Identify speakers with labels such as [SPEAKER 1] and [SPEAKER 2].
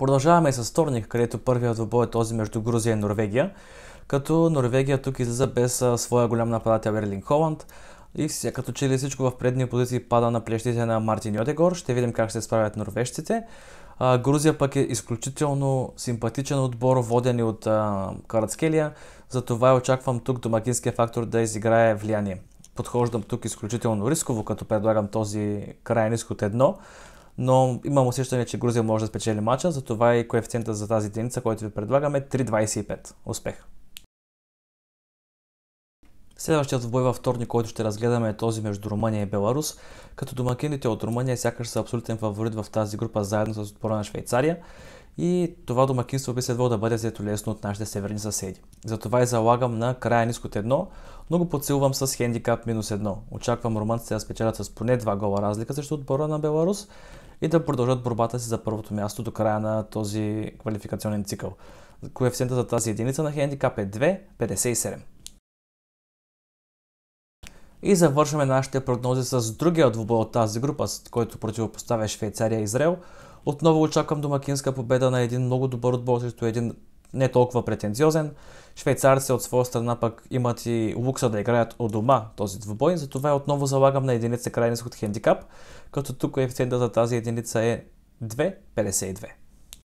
[SPEAKER 1] Продължаваме с вторник, където първият двобой е този между Грузия и Норвегия, като Норвегия тук излиза без своя голям нападател Ерлин Холанд и все, като че ли всичко в предни позиции пада на плещите на Мартин Йодегор. Ще видим как се справят норвежците. А, Грузия пък е изключително симпатичен отбор, воден от а, Карацкелия, затова очаквам тук домакинския фактор да изиграе влияние подхождам тук изключително рисково, като предлагам този крайен изход едно но имам усещане, че Грузия може да спечели матча, затова и коефициента за тази единица, който ви предлагаме 3.25. Успех! Следващият вбой във вторник, който ще разгледаме е този между Румъния и Беларус, като домакините от Румъния сякаш са абсолютен фаворит в тази група заедно с отбора на Швейцария и това домакинство би следвало да бъде взето лесно от нашите северни съседи. Затова и залагам на края ниското едно, но го подсилвам с хендикап минус едно. Очаквам румънците да спечелят с поне два гола разлика срещу отбора на Беларус и да продължат борбата си за първото място до края на този квалификационен цикъл. Коефициента за тази единица на хендикап е 2,57. И завършваме нашите прогнози с другия двубой от тази група, с който противопоставя Швейцария и Израел. Отново очаквам домакинска победа на един много добър отбор срещу един не толкова претенциозен. Швейцарци от своя страна пък имат и лукса да играят от дома този двубой, затова отново залагам на единица крайен сход хендикап, като тук коефициентът за тази единица е 2,52.